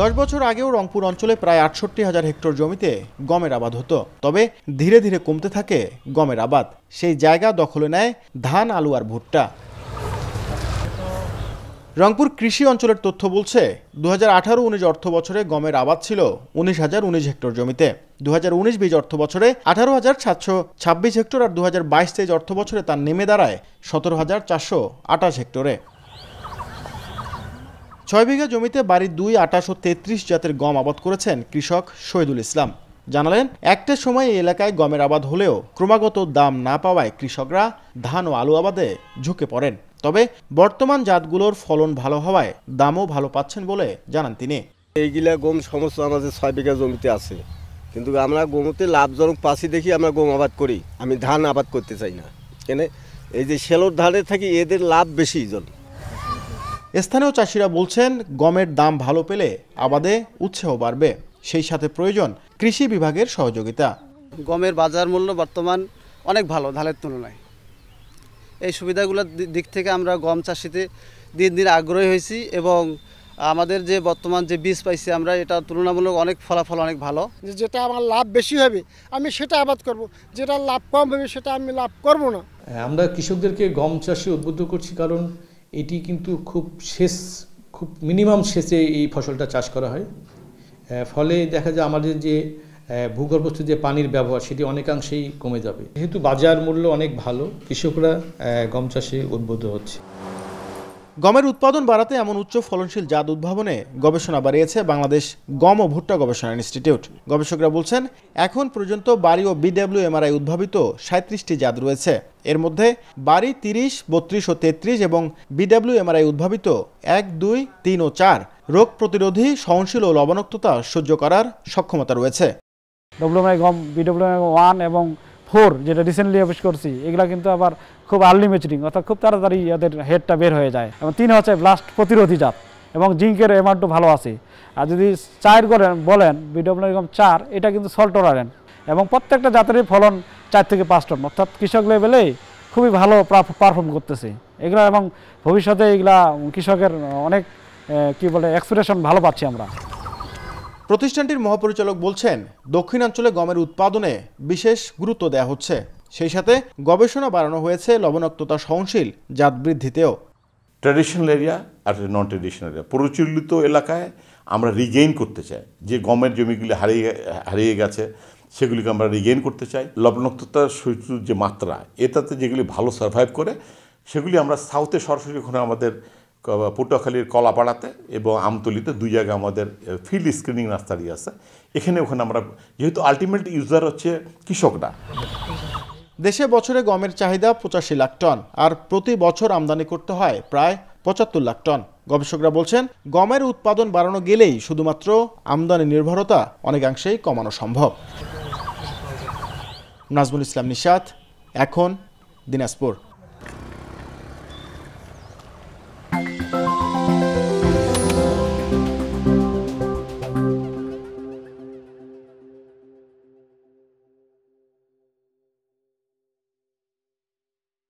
দশ বছর আগেও রংপুর অঞ্চলে প্রায় আটষট্টি হাজার হেক্টর জমিতে গমের আবাদ হতো তবে ধীরে ধীরে কমতে থাকে গমের আবাদ সেই জায়গা দখলে নেয় ধান আলু আর ভুট্টা রংপুর কৃষি অঞ্চলের তথ্য বলছে দু হাজার আঠারো উনিশ অর্থ বছরে গমের আবাদ ছিল উনিশ হাজার উনিশ হেক্টর জমিতে দু হাজার উনিশ বিশ অর্থ বছরে আঠারো হাজার সাতশো ছাব্বিশ হেক্টর আর দু হাজার বাইশ তেইশ অর্থ বছরে তার নেমে দাঁড়ায় সতেরো হাজার চারশো আটাশ হেক্টরে ছয় বিঘা জমিতে বাড়ির দুই আঠাশ ও তেত্রিশ জাতের গম আবাদ করেছেন কৃষক শহীদুল ইসলাম জানালেন একটা সময় এই এলাকায় গমের আবাদ হলেও ক্রমাগত দাম না পাওয়ায় কৃষকরা ধান ও আলু আবাদে ঝুঁকে পড়েন তবে বর্তমান জাতগুলোর ফলন ভালো হওয়ায় দামও ভালো পাচ্ছেন বলে জানান তিনি এইগুলা গম সমস্ত আমাদের ছয় বিঘা জমিতে আছে কিন্তু আমরা গমতে লাভজনক পাশে দেখি আমরা গম আবাদ করি আমি ধান আবাদ করতে চাই না কেন এই যে সেলোর ধানে থাকি এদের লাভ বেশি জন্য স্থানীয় চাষিরা বলছেন গমের দাম ভালো পেলে আবাদে উৎসাহ বাড়বে সেই সাথে প্রয়োজন কৃষি বিভাগের সহযোগিতা গমের বাজার মূল্য বর্তমান অনেক ভালো ধানের তুলনায় এই সুবিধাগুলোর দিক থেকে আমরা গম চাষিতে দিন দিন আগ্রহী হয়েছি এবং আমাদের যে বর্তমান যে বীজ পাইছি আমরা এটা তুলনামূলক অনেক ফলাফল অনেক ভালো যেটা আমার লাভ বেশি হবে আমি সেটা আবাদ করব। যেটা লাভ কম হবে সেটা আমি লাভ করব না হ্যাঁ, আমরা কৃষকদেরকে গম চাষে উদ্বুদ্ধ করছি কারণ এটি কিন্তু খুব শেষ খুব মিনিমাম শেষে এই ফসলটা চাষ করা হয় ফলে দেখা যায় আমাদের যে ভূগর্ভস্থ যে পানির ব্যবহার সেটি অনেকাংশেই কমে যাবে যেহেতু বাজার মূল্য অনেক ভালো কৃষকরা গম চাষে উদ্বুদ্ধ হচ্ছে গমের উৎপাদন বাড়াতে এমন উচ্চ ফলনশীল জাত উদ্ভাবনে গবেষণা বাড়িয়েছে বাংলাদেশ গম ও ভুট্টা গবেষণা ইনস্টিটিউট গবেষকরা বলছেন এখন পর্যন্ত বাড়ি ও বিডব্লিউ এমআরআই উদ্ভাবিত সাঁত্রিশটি জাত রয়েছে এর মধ্যে বাড়ি তিরিশ বত্রিশ ও তেত্রিশ এবং বিডব্লিউ এমআরআই উদ্ভাবিত এক দুই তিন ও চার রোগ প্রতিরোধী সহনশীল ও লবণাক্ততা সহ্য করার সক্ষমতা রয়েছে ডব্লিউএমআই গম বিডব্লিউ ওয়ান এবং ফোর যেটা রিসেন্টলি অফিস করছি এগুলো কিন্তু আবার খুব আর্লি ম্যাচুরিং অর্থাৎ খুব তাড়াতাড়ি এদের হেডটা বের হয়ে যায় এবং তিন হচ্ছে ব্লাস্ট প্রতিরোধী জাত এবং জিঙ্কের অ্যামাউন্টও ভালো আছে আর যদি চার করেন বলেন বিডব্লিউ এরকম চার এটা কিন্তু সল্ট টলারেন্ট এবং প্রত্যেকটা জাতেরই ফলন চার থেকে পাঁচ টন অর্থাৎ কৃষক লেভেলে খুবই ভালো পারফর্ম করতেছে এগুলো এবং ভবিষ্যতে এগুলা কৃষকের অনেক কি বলে এক্সপ্রেশন ভালো পাচ্ছি আমরা প্রতিষ্ঠানটির মহাপরিচালক বলছেন দক্ষিণাঞ্চলে গমের উৎপাদনে বিশেষ গুরুত্ব দেওয়া হচ্ছে সেই সাথে গবেষণা বাড়ানো হয়েছে লবণাক্ততা সহনশীল জাত বৃদ্ধিতেও ট্র্যাডিশনাল এরিয়া আর নন ট্র্যাডিশনাল এরিয়া প্রচলিত এলাকায় আমরা রিগেইন করতে চাই যে গমের জমিগুলি হারিয়ে হারিয়ে গেছে সেগুলিকে আমরা রিগেইন করতে চাই লবণাক্ততার সূচুর যে মাত্রা এটাতে যেগুলি ভালো সার্ভাইভ করে সেগুলি আমরা সাউথে সরাসরি ওখানে আমাদের পটুয়াখালীর কলাপাড়াতে এবং আমতলিতে দুই জায়গায় আমাদের ফিল্ড স্ক্রিনিং নার্সারি আছে এখানে ওখানে আমরা যেহেতু আলটিমেট ইউজার হচ্ছে কৃষকরা দেশে বছরে গমের চাহিদা পঁচাশি লাখ টন আর প্রতি বছর আমদানি করতে হয় প্রায় পঁচাত্তর লাখ টন গবেষকরা বলছেন গমের উৎপাদন বাড়ানো গেলেই শুধুমাত্র আমদানি নির্ভরতা অনেকাংশেই কমানো সম্ভব নাজমুল ইসলাম নিশাত এখন দিনাজপুর